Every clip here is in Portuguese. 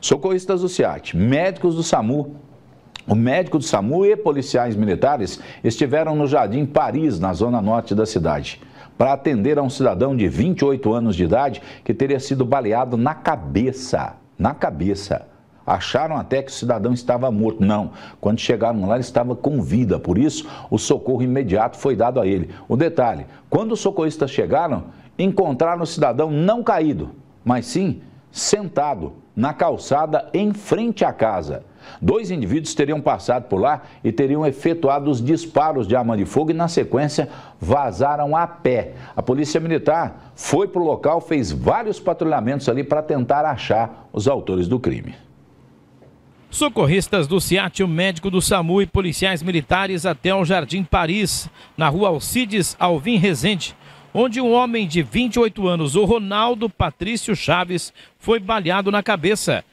Socorristas do SEAT, médicos do SAMU, o médico do SAMU e policiais militares estiveram no Jardim Paris, na zona norte da cidade, para atender a um cidadão de 28 anos de idade que teria sido baleado na cabeça. Na cabeça. Acharam até que o cidadão estava morto. Não. Quando chegaram lá, ele estava com vida. Por isso, o socorro imediato foi dado a ele. O detalhe: quando os socorristas chegaram, encontraram o cidadão não caído, mas sim sentado na calçada em frente à casa. Dois indivíduos teriam passado por lá e teriam efetuado os disparos de arma de fogo e, na sequência, vazaram a pé. A Polícia Militar foi para o local, fez vários patrulhamentos ali para tentar achar os autores do crime. Socorristas do CIAT, o médico do SAMU e policiais militares até o Jardim Paris, na rua Alcides Alvim Rezende, onde um homem de 28 anos, o Ronaldo Patrício Chaves, foi baleado na cabeça.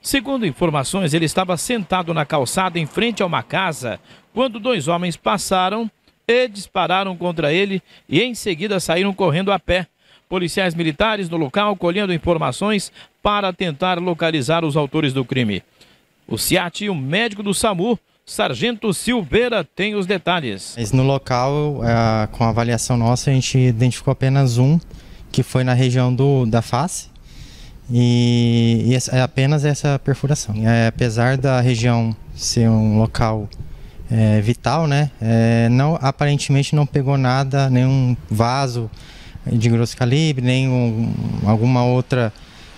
Segundo informações, ele estava sentado na calçada em frente a uma casa quando dois homens passaram e dispararam contra ele e em seguida saíram correndo a pé. Policiais militares no local colhendo informações para tentar localizar os autores do crime. O SIAT e o médico do SAMU Sargento Silveira tem os detalhes. Mas no local, é, com a avaliação nossa, a gente identificou apenas um, que foi na região do, da face, e, é apenas essa perfuração. É, apesar da região ser um local é, vital, né, é, não, aparentemente não pegou nada, nenhum vaso de grosso calibre, nem um, alguma outra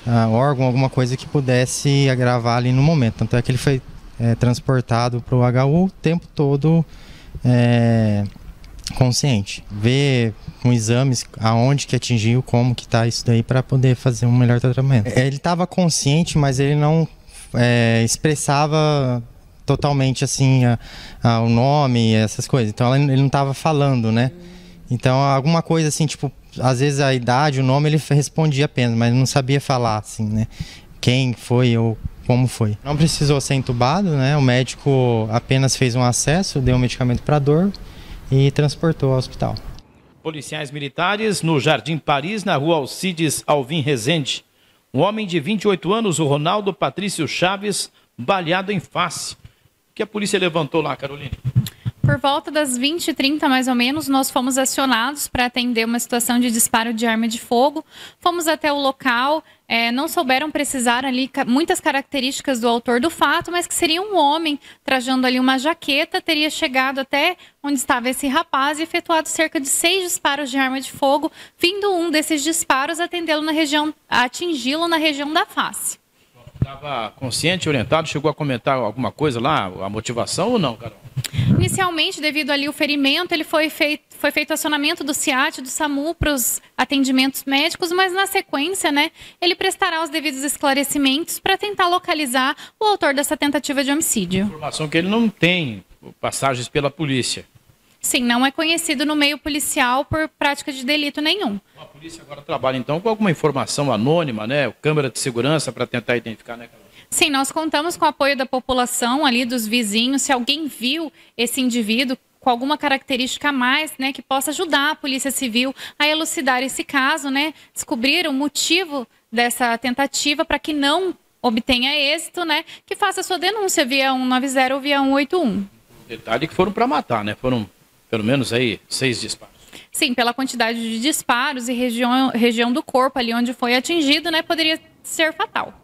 uh, órgão, alguma coisa que pudesse agravar ali no momento. Tanto é que ele foi é, transportado para o HU o tempo todo é, consciente. Ver com exames aonde que atingiu, como que está isso daí para poder fazer um melhor tratamento. É, ele estava consciente, mas ele não é, expressava totalmente assim a, a, o nome essas coisas. Então ele não estava falando, né? Então alguma coisa assim tipo às vezes a idade, o nome ele respondia apenas, mas não sabia falar assim, né? Quem foi ou como foi. Não precisou ser entubado, né? O médico apenas fez um acesso, deu um medicamento para dor e transportou ao hospital. Policiais militares no Jardim Paris, na rua Alcides Alvim Rezende. Um homem de 28 anos, o Ronaldo Patrício Chaves, baleado em face. O que a polícia levantou lá, Carolina? Por volta das 20h30, mais ou menos, nós fomos acionados para atender uma situação de disparo de arma de fogo. Fomos até o local, é, não souberam precisar ali muitas características do autor do fato, mas que seria um homem trajando ali uma jaqueta, teria chegado até onde estava esse rapaz e efetuado cerca de seis disparos de arma de fogo, vindo um desses disparos atendê-lo na região, atingi-lo na região da face. Estava consciente, orientado, chegou a comentar alguma coisa lá, a motivação ou não, Carol? inicialmente, devido ali o ferimento, ele foi feito, foi feito acionamento do CIAT, do SAMU para os atendimentos médicos, mas na sequência, né, ele prestará os devidos esclarecimentos para tentar localizar o autor dessa tentativa de homicídio. Informação que ele não tem passagens pela polícia. Sim, não é conhecido no meio policial por prática de delito nenhum. A polícia agora trabalha então com alguma informação anônima, né? Câmera de segurança para tentar identificar, né? Sim, nós contamos com o apoio da população ali, dos vizinhos. Se alguém viu esse indivíduo com alguma característica a mais, né, que possa ajudar a Polícia Civil a elucidar esse caso, né, descobrir o motivo dessa tentativa para que não obtenha êxito, né, que faça sua denúncia via 190 ou via 181. Detalhe que foram para matar, né? Foram pelo menos aí seis disparos. Sim, pela quantidade de disparos e região, região do corpo ali onde foi atingido, né, poderia ser fatal.